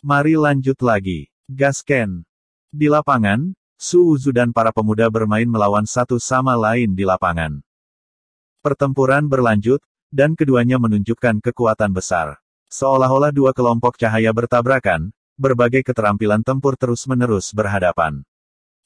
Mari lanjut lagi. Gasken. Di lapangan, Suuzu dan para pemuda bermain melawan satu sama lain di lapangan. Pertempuran berlanjut, dan keduanya menunjukkan kekuatan besar. Seolah-olah dua kelompok cahaya bertabrakan, berbagai keterampilan tempur terus-menerus berhadapan.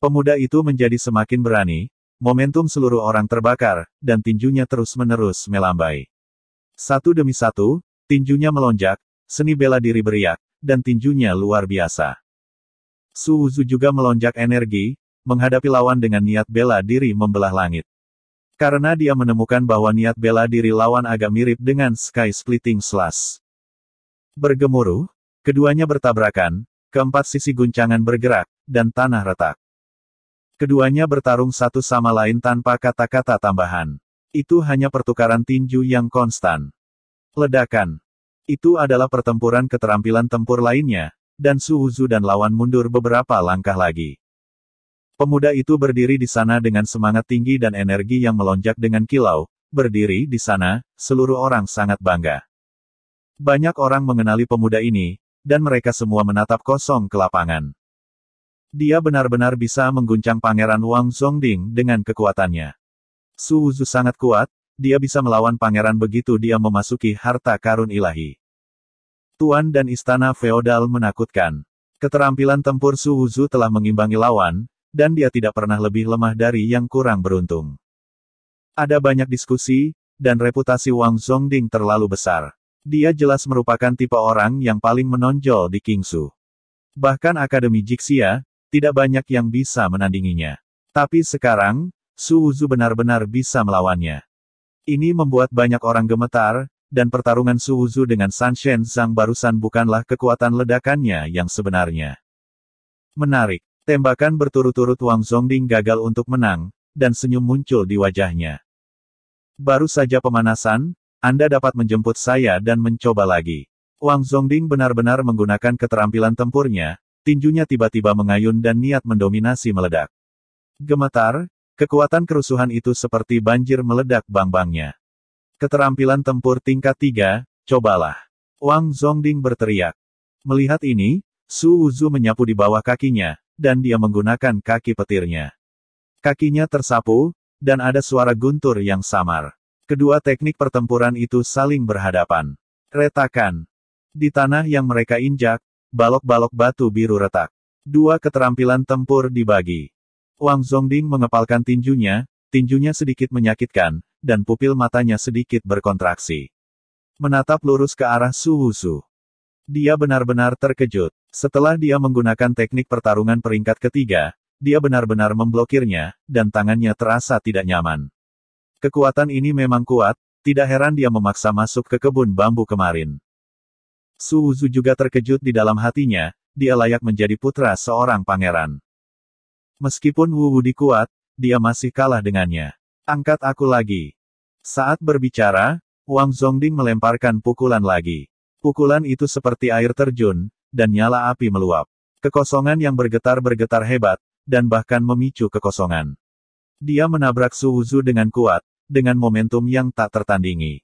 Pemuda itu menjadi semakin berani, momentum seluruh orang terbakar, dan tinjunya terus-menerus melambai. Satu demi satu, tinjunya melonjak, seni bela diri beriak, dan tinjunya luar biasa. Su Wuzu juga melonjak energi, menghadapi lawan dengan niat bela diri membelah langit. Karena dia menemukan bahwa niat bela diri lawan agak mirip dengan Sky Splitting Slash. Bergemuruh, keduanya bertabrakan, keempat sisi guncangan bergerak, dan tanah retak. Keduanya bertarung satu sama lain tanpa kata-kata tambahan. Itu hanya pertukaran tinju yang konstan. Ledakan. Itu adalah pertempuran keterampilan tempur lainnya, dan Suhuzu dan lawan mundur beberapa langkah lagi. Pemuda itu berdiri di sana dengan semangat tinggi dan energi yang melonjak dengan kilau, berdiri di sana, seluruh orang sangat bangga. Banyak orang mengenali pemuda ini, dan mereka semua menatap kosong ke lapangan. Dia benar-benar bisa mengguncang Pangeran Wang Zhongding dengan kekuatannya. Suhuzu sangat kuat, dia bisa melawan pangeran begitu dia memasuki harta karun ilahi. Tuan dan istana feodal menakutkan. Keterampilan tempur Su Wuzu telah mengimbangi lawan, dan dia tidak pernah lebih lemah dari yang kurang beruntung. Ada banyak diskusi, dan reputasi Wang Zhongding terlalu besar. Dia jelas merupakan tipe orang yang paling menonjol di Kingsu. Bahkan Akademi Jixia, tidak banyak yang bisa menandinginya. Tapi sekarang, Su Wuzu benar-benar bisa melawannya. Ini membuat banyak orang gemetar, dan pertarungan Suuzu dengan Sanshen Zhang barusan bukanlah kekuatan ledakannya yang sebenarnya. Menarik, tembakan berturut-turut Wang Zongding gagal untuk menang, dan senyum muncul di wajahnya. Baru saja pemanasan, Anda dapat menjemput saya dan mencoba lagi. Wang Zongding benar-benar menggunakan keterampilan tempurnya, tinjunya tiba-tiba mengayun dan niat mendominasi meledak. Gemetar, Kekuatan kerusuhan itu seperti banjir meledak bang-bangnya. Keterampilan tempur tingkat tiga, cobalah. Wang Zongding berteriak. Melihat ini, Su Wuzu menyapu di bawah kakinya, dan dia menggunakan kaki petirnya. Kakinya tersapu, dan ada suara guntur yang samar. Kedua teknik pertempuran itu saling berhadapan. Retakan. Di tanah yang mereka injak, balok-balok batu biru retak. Dua keterampilan tempur dibagi. Wang Zongding mengepalkan tinjunya, tinjunya sedikit menyakitkan, dan pupil matanya sedikit berkontraksi. Menatap lurus ke arah Su Wusu. Dia benar-benar terkejut. Setelah dia menggunakan teknik pertarungan peringkat ketiga, dia benar-benar memblokirnya, dan tangannya terasa tidak nyaman. Kekuatan ini memang kuat, tidak heran dia memaksa masuk ke kebun bambu kemarin. Su Wuzu juga terkejut di dalam hatinya, dia layak menjadi putra seorang pangeran. Meskipun Wu Wudi kuat, dia masih kalah dengannya. Angkat aku lagi. Saat berbicara, Wang Zongding melemparkan pukulan lagi. Pukulan itu seperti air terjun, dan nyala api meluap. Kekosongan yang bergetar-bergetar hebat, dan bahkan memicu kekosongan. Dia menabrak Su Wuzu dengan kuat, dengan momentum yang tak tertandingi.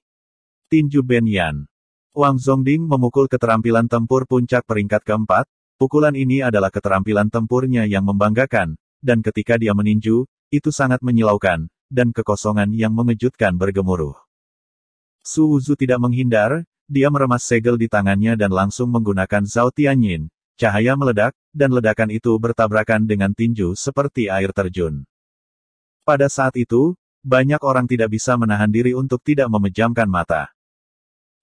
Tinju Ben Yan. Wang Zongding memukul keterampilan tempur puncak peringkat keempat, pukulan ini adalah keterampilan tempurnya yang membanggakan, dan ketika dia meninju, itu sangat menyilaukan, dan kekosongan yang mengejutkan bergemuruh. Su Wuzu tidak menghindar, dia meremas segel di tangannya dan langsung menggunakan Zhao Tianyin. Cahaya meledak, dan ledakan itu bertabrakan dengan tinju seperti air terjun. Pada saat itu, banyak orang tidak bisa menahan diri untuk tidak memejamkan mata.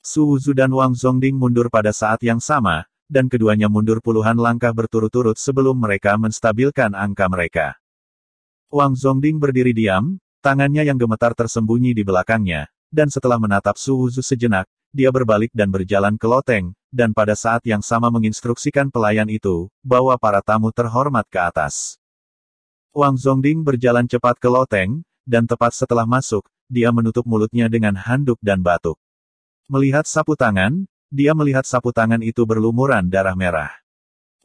Su Wuzu dan Wang Zhongding mundur pada saat yang sama, dan keduanya mundur puluhan langkah berturut-turut sebelum mereka menstabilkan angka mereka. Wang Zongding berdiri diam, tangannya yang gemetar tersembunyi di belakangnya, dan setelah menatap Su Wuzu sejenak, dia berbalik dan berjalan ke loteng, dan pada saat yang sama menginstruksikan pelayan itu, bahwa para tamu terhormat ke atas. Wang Zongding berjalan cepat ke loteng, dan tepat setelah masuk, dia menutup mulutnya dengan handuk dan batuk. Melihat sapu tangan, dia melihat sapu tangan itu berlumuran darah merah.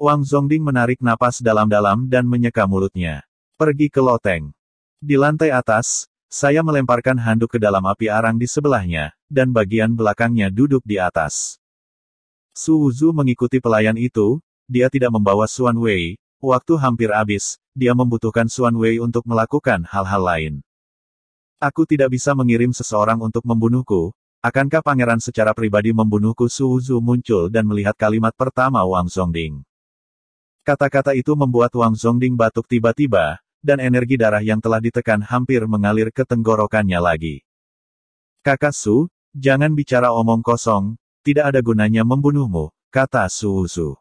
Wang Zongding menarik napas dalam-dalam dan menyeka mulutnya. Pergi ke loteng. Di lantai atas, saya melemparkan handuk ke dalam api arang di sebelahnya, dan bagian belakangnya duduk di atas. Su Wuzu mengikuti pelayan itu, dia tidak membawa Suan Wei, waktu hampir habis, dia membutuhkan Suan Wei untuk melakukan hal-hal lain. Aku tidak bisa mengirim seseorang untuk membunuhku, Akankah pangeran secara pribadi membunuhku Suzu muncul dan melihat kalimat pertama Wang Zongding. Kata-kata itu membuat Wang Zongding batuk tiba-tiba, dan energi darah yang telah ditekan hampir mengalir ke tenggorokannya lagi. Kakak Su, jangan bicara omong kosong, tidak ada gunanya membunuhmu, kata Suzu.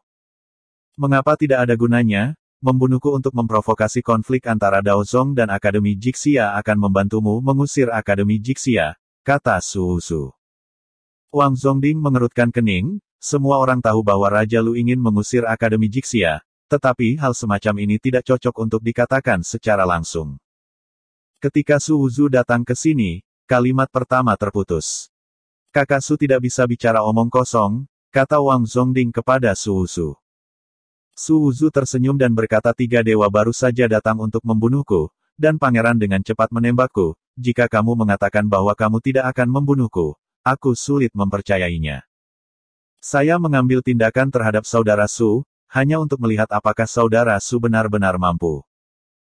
Mengapa tidak ada gunanya? Membunuhku untuk memprovokasi konflik antara Dao Zong dan Akademi Jixia akan membantumu mengusir Akademi Jixia, kata Su Su. Wang Zongding mengerutkan kening, semua orang tahu bahwa Raja Lu ingin mengusir Akademi Jixia, tetapi hal semacam ini tidak cocok untuk dikatakan secara langsung. Ketika Su Suuzu datang ke sini, kalimat pertama terputus. Kakak Su tidak bisa bicara omong kosong, kata Wang Zongding kepada Su Su Suuzu tersenyum dan berkata tiga dewa baru saja datang untuk membunuhku, dan pangeran dengan cepat menembakku, jika kamu mengatakan bahwa kamu tidak akan membunuhku, aku sulit mempercayainya. Saya mengambil tindakan terhadap saudara Su, hanya untuk melihat apakah saudara Su benar-benar mampu.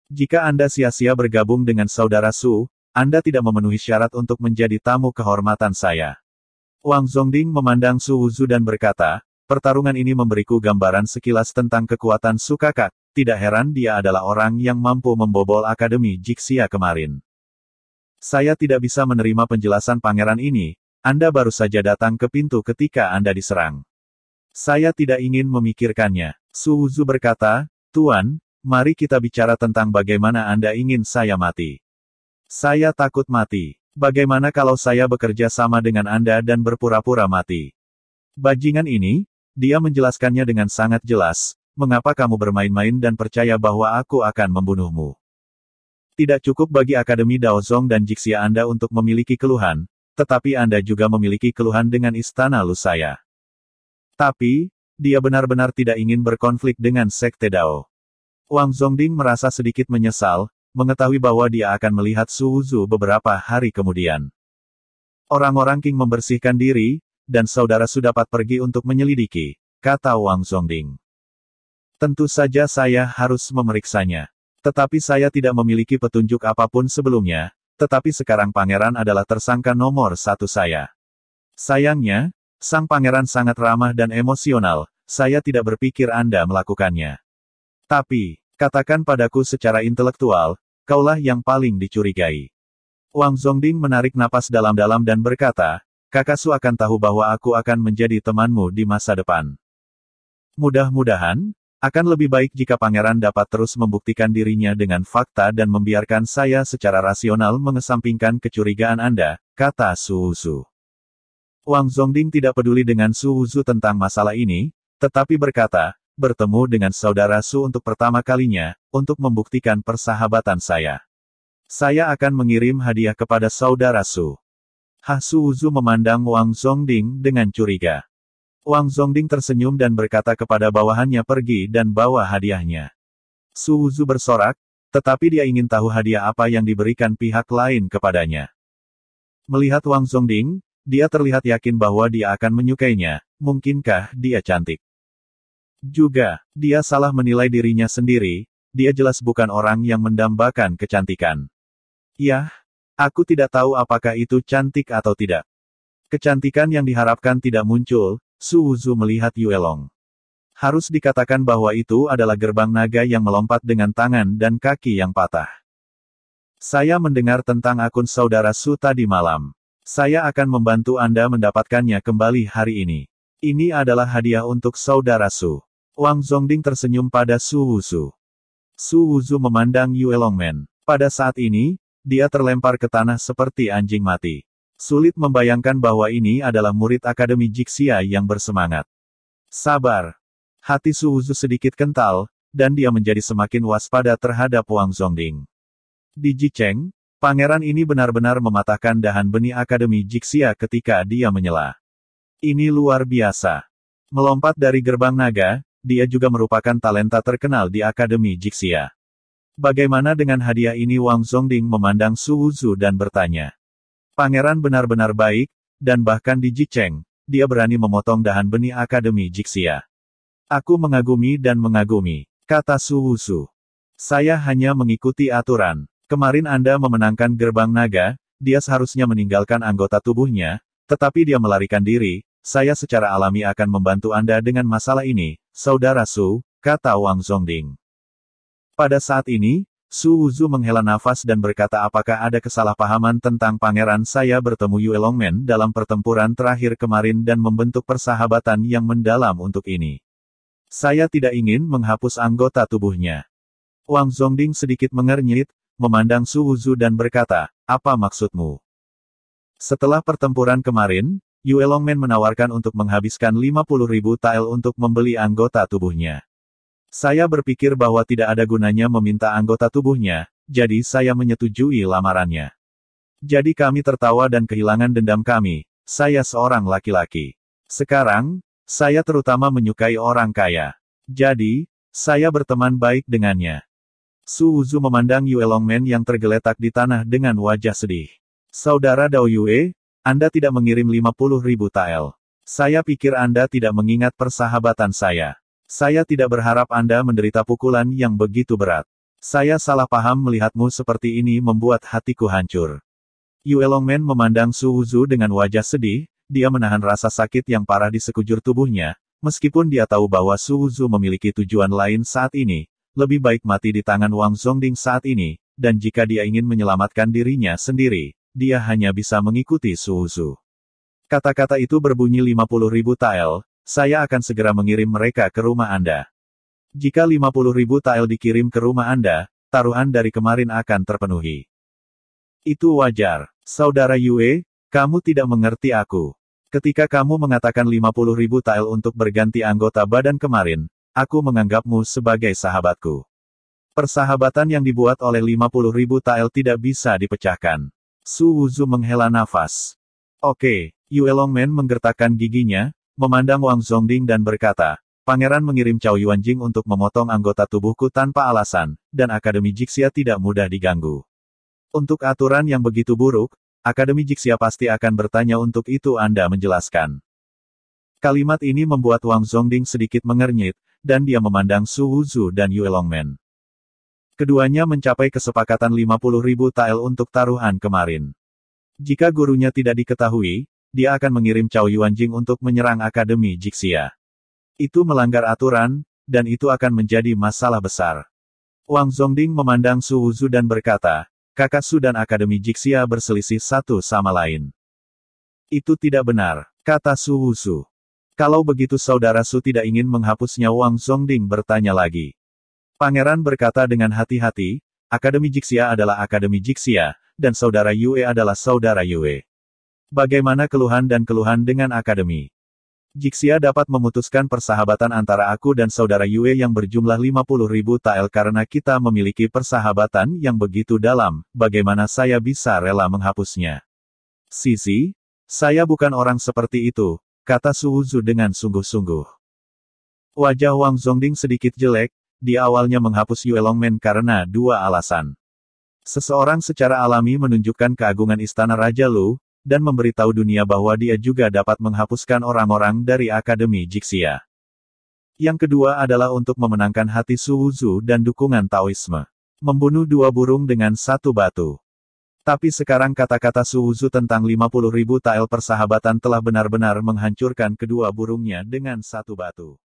Jika Anda sia-sia bergabung dengan saudara Su, Anda tidak memenuhi syarat untuk menjadi tamu kehormatan saya. Wang Zongding memandang Su Wuzu dan berkata, pertarungan ini memberiku gambaran sekilas tentang kekuatan Su Kakak, tidak heran dia adalah orang yang mampu membobol Akademi Jixia kemarin. Saya tidak bisa menerima penjelasan pangeran ini, Anda baru saja datang ke pintu ketika Anda diserang. Saya tidak ingin memikirkannya. Wuzu berkata, Tuan, mari kita bicara tentang bagaimana Anda ingin saya mati. Saya takut mati. Bagaimana kalau saya bekerja sama dengan Anda dan berpura-pura mati? Bajingan ini, dia menjelaskannya dengan sangat jelas, mengapa kamu bermain-main dan percaya bahwa aku akan membunuhmu. Tidak cukup bagi Akademi Daozong dan Jixia Anda untuk memiliki keluhan, tetapi Anda juga memiliki keluhan dengan Istana Lusaya. Tapi, dia benar-benar tidak ingin berkonflik dengan Sekte Dao. Wang Zongding merasa sedikit menyesal, mengetahui bahwa dia akan melihat Su Wuzu beberapa hari kemudian. Orang-orang King membersihkan diri, dan saudara sudah dapat pergi untuk menyelidiki, kata Wang Zongding. Tentu saja saya harus memeriksanya. Tetapi saya tidak memiliki petunjuk apapun sebelumnya, tetapi sekarang pangeran adalah tersangka nomor satu saya. Sayangnya, sang pangeran sangat ramah dan emosional, saya tidak berpikir Anda melakukannya. Tapi, katakan padaku secara intelektual, kaulah yang paling dicurigai. Wang Zongding menarik napas dalam-dalam dan berkata, Kakasu akan tahu bahwa aku akan menjadi temanmu di masa depan. Mudah-mudahan, akan lebih baik jika pangeran dapat terus membuktikan dirinya dengan fakta dan membiarkan saya secara rasional mengesampingkan kecurigaan Anda, kata Su Wuzu. Wang Zhongding tidak peduli dengan Su Wuzu tentang masalah ini, tetapi berkata, bertemu dengan saudara Su untuk pertama kalinya, untuk membuktikan persahabatan saya. Saya akan mengirim hadiah kepada saudara Su. Ha Su Wuzu memandang Wang Zongding dengan curiga. Wang Zongding tersenyum dan berkata kepada bawahannya pergi dan bawa hadiahnya. Su Wuzu bersorak, tetapi dia ingin tahu hadiah apa yang diberikan pihak lain kepadanya. Melihat Wang Zongding, dia terlihat yakin bahwa dia akan menyukainya, mungkinkah dia cantik. Juga, dia salah menilai dirinya sendiri, dia jelas bukan orang yang mendambakan kecantikan. Yah, aku tidak tahu apakah itu cantik atau tidak. Kecantikan yang diharapkan tidak muncul, Su Wuzu melihat Yuelong. Harus dikatakan bahwa itu adalah gerbang naga yang melompat dengan tangan dan kaki yang patah. Saya mendengar tentang akun saudara Su tadi malam. Saya akan membantu Anda mendapatkannya kembali hari ini. Ini adalah hadiah untuk saudara Su. Wang Zongding tersenyum pada Su Wuzu. Su Wuzu memandang Yue Longmen. Pada saat ini, dia terlempar ke tanah seperti anjing mati. Sulit membayangkan bahwa ini adalah murid Akademi Jixia yang bersemangat. Sabar. Hati Suuzu sedikit kental, dan dia menjadi semakin waspada terhadap Wang Zongding. Di Jicheng, pangeran ini benar-benar mematahkan dahan benih Akademi Jixia ketika dia menyela. Ini luar biasa. Melompat dari gerbang naga, dia juga merupakan talenta terkenal di Akademi Jixia. Bagaimana dengan hadiah ini Wang Zongding memandang Suhuzu dan bertanya. Pangeran benar-benar baik, dan bahkan di Jicheng, dia berani memotong dahan benih Akademi Jixia. Aku mengagumi dan mengagumi, kata Su Suwusu. Saya hanya mengikuti aturan. Kemarin Anda memenangkan gerbang naga, dia seharusnya meninggalkan anggota tubuhnya, tetapi dia melarikan diri, saya secara alami akan membantu Anda dengan masalah ini, Saudara Su, kata Wang Zongding. Pada saat ini, Su Wuzu menghela nafas dan berkata apakah ada kesalahpahaman tentang pangeran saya bertemu Yue Longmen dalam pertempuran terakhir kemarin dan membentuk persahabatan yang mendalam untuk ini. Saya tidak ingin menghapus anggota tubuhnya. Wang Zongding sedikit mengernyit, memandang Su Wuzu dan berkata, apa maksudmu? Setelah pertempuran kemarin, Yue Longmen menawarkan untuk menghabiskan 50 ribu tael untuk membeli anggota tubuhnya. Saya berpikir bahwa tidak ada gunanya meminta anggota tubuhnya, jadi saya menyetujui lamarannya. Jadi kami tertawa dan kehilangan dendam kami. Saya seorang laki-laki. Sekarang, saya terutama menyukai orang kaya. Jadi, saya berteman baik dengannya. Su Wuzu memandang Yue Longmen yang tergeletak di tanah dengan wajah sedih. Saudara Dao Yue, Anda tidak mengirim 50 ribu tael. Saya pikir Anda tidak mengingat persahabatan saya. Saya tidak berharap Anda menderita pukulan yang begitu berat. Saya salah paham melihatmu seperti ini membuat hatiku hancur. Yue Longmen memandang Su Wuzu dengan wajah sedih, dia menahan rasa sakit yang parah di sekujur tubuhnya, meskipun dia tahu bahwa Su Wuzu memiliki tujuan lain saat ini, lebih baik mati di tangan Wang Zhongding saat ini, dan jika dia ingin menyelamatkan dirinya sendiri, dia hanya bisa mengikuti Su Wuzu. Kata-kata itu berbunyi 50 ribu tael, saya akan segera mengirim mereka ke rumah Anda. Jika 50 ribu tael dikirim ke rumah Anda, taruhan dari kemarin akan terpenuhi. Itu wajar. Saudara Yue, kamu tidak mengerti aku. Ketika kamu mengatakan 50 ribu tael untuk berganti anggota badan kemarin, aku menganggapmu sebagai sahabatku. Persahabatan yang dibuat oleh 50 ribu tael tidak bisa dipecahkan. Su Wuzu menghela nafas. Oke, Yue Longmen menggertakkan giginya, Memandang Wang Zongding dan berkata, Pangeran mengirim Cao Yuanjing untuk memotong anggota tubuhku tanpa alasan, dan Akademi Jixia tidak mudah diganggu. Untuk aturan yang begitu buruk, Akademi Jixia pasti akan bertanya untuk itu Anda menjelaskan. Kalimat ini membuat Wang Zongding sedikit mengernyit, dan dia memandang Su Wuzu dan Yue Longmen. Keduanya mencapai kesepakatan 50 ribu tael untuk taruhan kemarin. Jika gurunya tidak diketahui, dia akan mengirim Cao Yuanjing untuk menyerang Akademi Jixia. Itu melanggar aturan, dan itu akan menjadi masalah besar. Wang Zongding memandang Su Wuzu dan berkata, kakak Su dan Akademi Jixia berselisih satu sama lain. Itu tidak benar, kata Su Wuzu. Kalau begitu saudara Su tidak ingin menghapusnya Wang Zongding bertanya lagi. Pangeran berkata dengan hati-hati, Akademi Jixia adalah Akademi Jixia, dan saudara Yue adalah saudara Yue. Bagaimana keluhan dan keluhan dengan akademi? Jixia dapat memutuskan persahabatan antara aku dan saudara Yue yang berjumlah 50 ribu tael karena kita memiliki persahabatan yang begitu dalam, bagaimana saya bisa rela menghapusnya? Sisi, saya bukan orang seperti itu, kata Suhuzu dengan sungguh-sungguh. Wajah Wang Zongding sedikit jelek, Di awalnya menghapus Yue Longmen karena dua alasan. Seseorang secara alami menunjukkan keagungan istana Raja Lu, dan memberitahu dunia bahwa dia juga dapat menghapuskan orang-orang dari Akademi Jixia. Yang kedua adalah untuk memenangkan hati Suwuzu dan dukungan Taoisme. Membunuh dua burung dengan satu batu. Tapi sekarang kata-kata Suwuzu tentang 50.000 tael persahabatan telah benar-benar menghancurkan kedua burungnya dengan satu batu.